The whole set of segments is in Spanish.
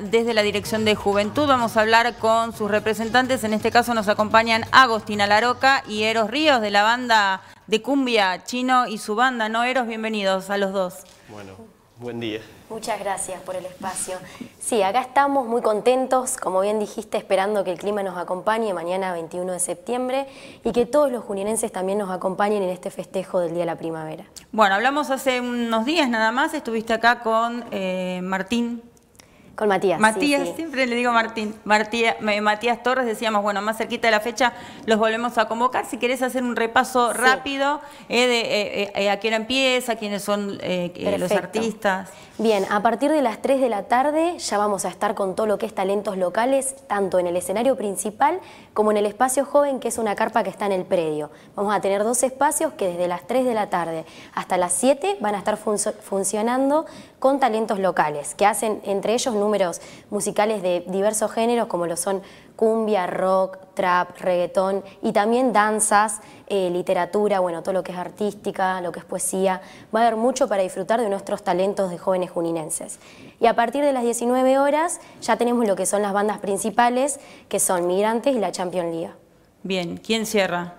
Desde la Dirección de Juventud vamos a hablar con sus representantes. En este caso nos acompañan Agostina Laroca y Eros Ríos de la banda de Cumbia Chino y su banda. No, Eros, bienvenidos a los dos. Bueno, buen día. Muchas gracias por el espacio. Sí, acá estamos muy contentos, como bien dijiste, esperando que el clima nos acompañe mañana 21 de septiembre y que todos los juninenses también nos acompañen en este festejo del Día de la Primavera. Bueno, hablamos hace unos días nada más, estuviste acá con eh, Martín con Matías. Matías, siempre le digo Martín. Eh, Matías Torres, decíamos, bueno, más cerquita de la fecha los volvemos a convocar. Si querés hacer un repaso rápido eh, de eh, a quién empieza, quiénes son los artistas. Bien, a partir de las 3 de la tarde ya vamos a estar con todo lo que es talentos locales, tanto en el escenario principal como en el espacio joven, que es una carpa que está en el predio. Vamos a tener dos espacios que desde las 3 de la tarde hasta las 7 van a estar funcionando con talentos locales, que hacen entre ellos números musicales de diversos géneros, como lo son cumbia, rock, trap, reggaetón, y también danzas, eh, literatura, bueno, todo lo que es artística, lo que es poesía. Va a haber mucho para disfrutar de nuestros talentos de jóvenes juninenses. Y a partir de las 19 horas ya tenemos lo que son las bandas principales, que son Migrantes y la Champion League. Bien, ¿quién cierra?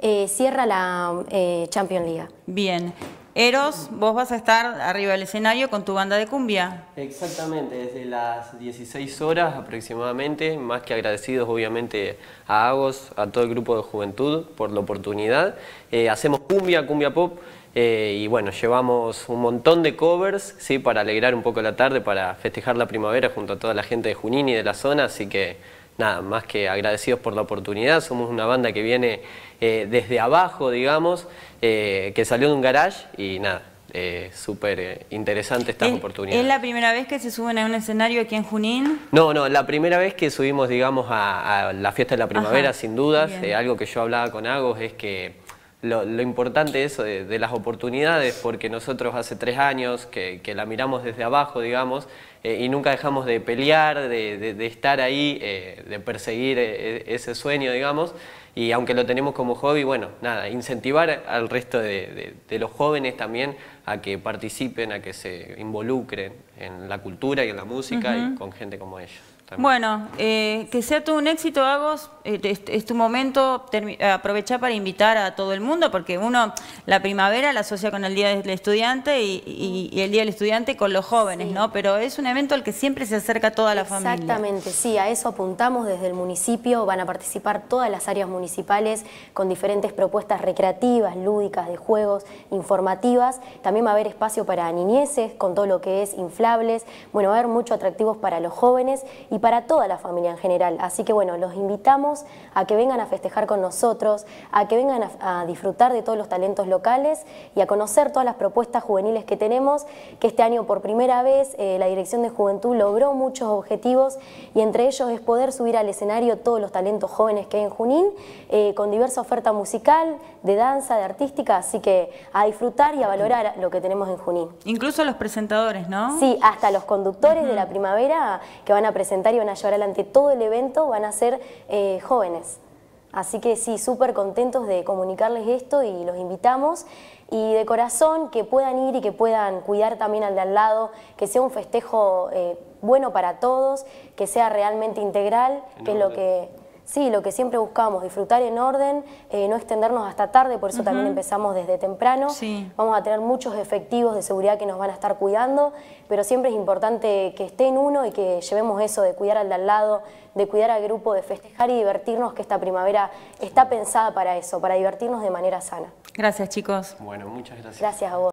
Eh, cierra la eh, Champion League. Bien, Eros, vos vas a estar arriba del escenario con tu banda de cumbia. Exactamente, desde las 16 horas aproximadamente, más que agradecidos obviamente a Agos, a todo el grupo de juventud por la oportunidad. Eh, hacemos cumbia, cumbia pop. Eh, y bueno, llevamos un montón de covers ¿sí? para alegrar un poco la tarde, para festejar la primavera junto a toda la gente de Junín y de la zona, así que nada, más que agradecidos por la oportunidad. Somos una banda que viene eh, desde abajo, digamos, eh, que salió de un garage y nada, eh, súper interesante esta oportunidad. ¿Es la primera vez que se suben a un escenario aquí en Junín? No, no, la primera vez que subimos, digamos, a, la fiesta de la primavera, sin dudas. algo que yo hablaba con Agos es que lo, importante eso eh, de, las oportunidades, porque nosotros hace tres años que, la miramos desde abajo, digamos, eh, y nunca dejamos de pelear, de, estar ahí, eh, de perseguir e-, ese sueño, digamos, y aunque lo tenemos como hobby, bueno, nada, incentivar al resto de, los jóvenes también a que participen, a que se involucren en la cultura y en la música y con gente como ellos. Bueno, eh, que sea todo un éxito, Agos. Eh, es, tu momento, aprovechar para invitar a todo el mundo, porque uno la primavera la asocia con el Día del Estudiante y, el Día del Estudiante con los jóvenes, ¿no? Pero es un evento al que siempre se acerca toda la familia. Exactamente, sí, a eso apuntamos desde el municipio. Van a participar todas las áreas municipales con diferentes propuestas recreativas, lúdicas, de juegos, informativas. También va a haber espacio para niñeces, con todo lo que es inflables. Bueno, va a haber mucho atractivos para los jóvenes y para toda la familia en general. Así que bueno, los invitamos a que vengan a festejar con nosotros, a que vengan a, disfrutar de todos los talentos locales y a conocer todas las propuestas juveniles que tenemos, que este año por primera vez eh, la Dirección de Juventud logró muchos objetivos y entre ellos es poder subir al escenario todos los talentos jóvenes que hay en Junín eh, con diversa oferta musical, de danza, de artística, así que a disfrutar y a valorar lo que tenemos en Junín. Incluso los presentadores, ¿no? Sí, hasta los conductores de la primavera que van a presentar y van a llevar adelante todo el evento van a ser eh, jóvenes. Así que sí, súper contentos de comunicarles esto y los invitamos. Y de corazón que puedan ir y que puedan cuidar también al de al lado, que sea un festejo eh, bueno para todos, que sea realmente integral, que es lo que Sí, lo que siempre buscamos, disfrutar en orden, eh, no extendernos hasta tarde, por eso también empezamos desde temprano. Vamos a tener muchos efectivos de seguridad que nos van a estar cuidando, pero siempre es importante que esté en uno y que llevemos eso de cuidar al de al lado, de cuidar al grupo, de festejar y divertirnos, que esta primavera está pensada para eso, para divertirnos de manera sana. Gracias chicos. Bueno, muchas gracias. Gracias a vos.